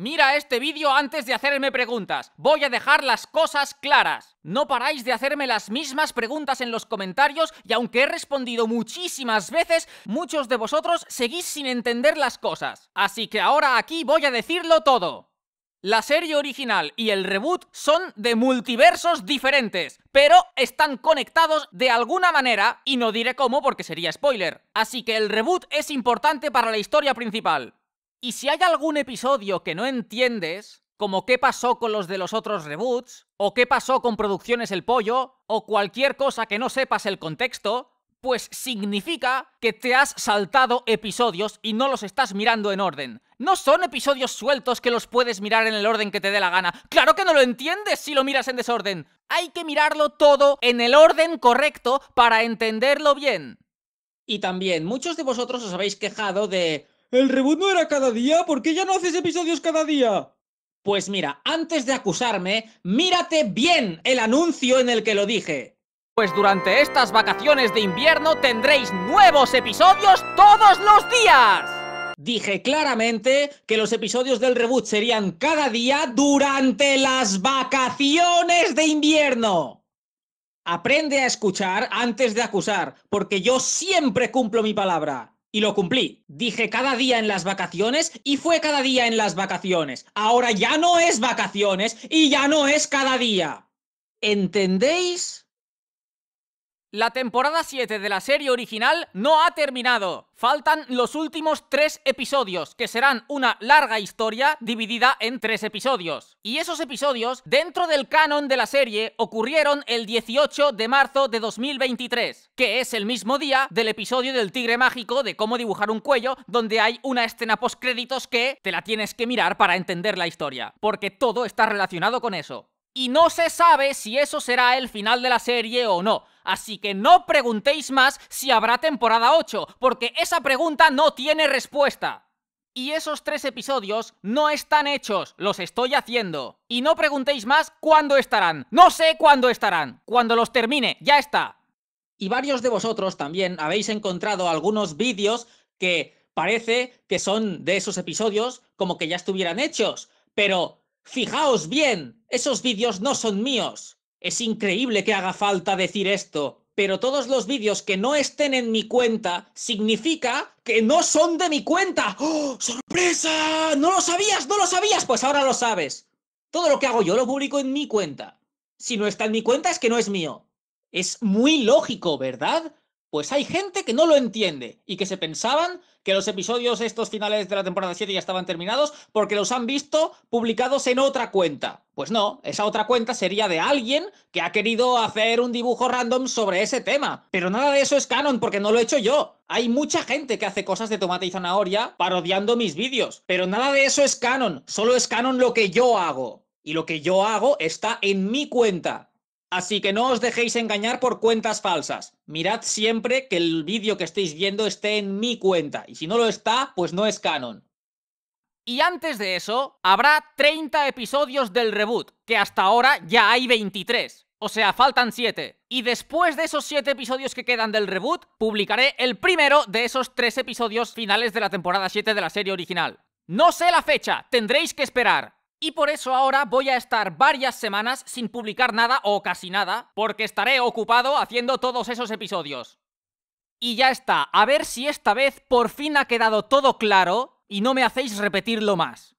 Mira este vídeo antes de hacerme preguntas. Voy a dejar las cosas claras. No paráis de hacerme las mismas preguntas en los comentarios y aunque he respondido muchísimas veces, muchos de vosotros seguís sin entender las cosas. Así que ahora aquí voy a decirlo todo. La serie original y el reboot son de multiversos diferentes, pero están conectados de alguna manera y no diré cómo porque sería spoiler. Así que el reboot es importante para la historia principal. Y si hay algún episodio que no entiendes, como qué pasó con los de los otros reboots, o qué pasó con Producciones El Pollo, o cualquier cosa que no sepas el contexto, pues significa que te has saltado episodios y no los estás mirando en orden. No son episodios sueltos que los puedes mirar en el orden que te dé la gana. Claro que no lo entiendes si lo miras en desorden. Hay que mirarlo todo en el orden correcto para entenderlo bien. Y también, muchos de vosotros os habéis quejado de... El reboot no era cada día, ¿por qué ya no haces episodios cada día? Pues mira, antes de acusarme, mírate bien el anuncio en el que lo dije. Pues durante estas vacaciones de invierno tendréis nuevos episodios todos los días. Dije claramente que los episodios del reboot serían cada día durante las vacaciones de invierno. Aprende a escuchar antes de acusar, porque yo siempre cumplo mi palabra. Y lo cumplí. Dije cada día en las vacaciones y fue cada día en las vacaciones. Ahora ya no es vacaciones y ya no es cada día. ¿Entendéis? La temporada 7 de la serie original no ha terminado. Faltan los últimos tres episodios, que serán una larga historia dividida en tres episodios. Y esos episodios, dentro del canon de la serie, ocurrieron el 18 de marzo de 2023, que es el mismo día del episodio del tigre mágico de cómo dibujar un cuello, donde hay una escena post créditos que te la tienes que mirar para entender la historia, porque todo está relacionado con eso y no se sabe si eso será el final de la serie o no. Así que no preguntéis más si habrá temporada 8, porque esa pregunta no tiene respuesta. Y esos tres episodios no están hechos, los estoy haciendo. Y no preguntéis más cuándo estarán. No sé cuándo estarán. Cuando los termine, ya está. Y varios de vosotros también habéis encontrado algunos vídeos que parece que son de esos episodios como que ya estuvieran hechos. Pero Fijaos bien, esos vídeos no son míos. Es increíble que haga falta decir esto, pero todos los vídeos que no estén en mi cuenta significa que no son de mi cuenta. ¡Oh, sorpresa! No lo sabías, no lo sabías, pues ahora lo sabes. Todo lo que hago yo lo publico en mi cuenta. Si no está en mi cuenta es que no es mío. Es muy lógico, ¿verdad? pues hay gente que no lo entiende y que se pensaban que los episodios estos finales de la temporada 7 ya estaban terminados porque los han visto publicados en otra cuenta. Pues no, esa otra cuenta sería de alguien que ha querido hacer un dibujo random sobre ese tema. Pero nada de eso es canon porque no lo he hecho yo. Hay mucha gente que hace cosas de tomate y zanahoria parodiando mis vídeos. Pero nada de eso es canon, solo es canon lo que yo hago. Y lo que yo hago está en mi cuenta. Así que no os dejéis engañar por cuentas falsas. Mirad siempre que el vídeo que estéis viendo esté en mi cuenta. Y si no lo está, pues no es canon. Y antes de eso, habrá 30 episodios del reboot, que hasta ahora ya hay 23. O sea, faltan 7. Y después de esos 7 episodios que quedan del reboot, publicaré el primero de esos 3 episodios finales de la temporada 7 de la serie original. No sé la fecha, tendréis que esperar. Y por eso ahora voy a estar varias semanas sin publicar nada o casi nada, porque estaré ocupado haciendo todos esos episodios. Y ya está, a ver si esta vez por fin ha quedado todo claro y no me hacéis repetirlo más.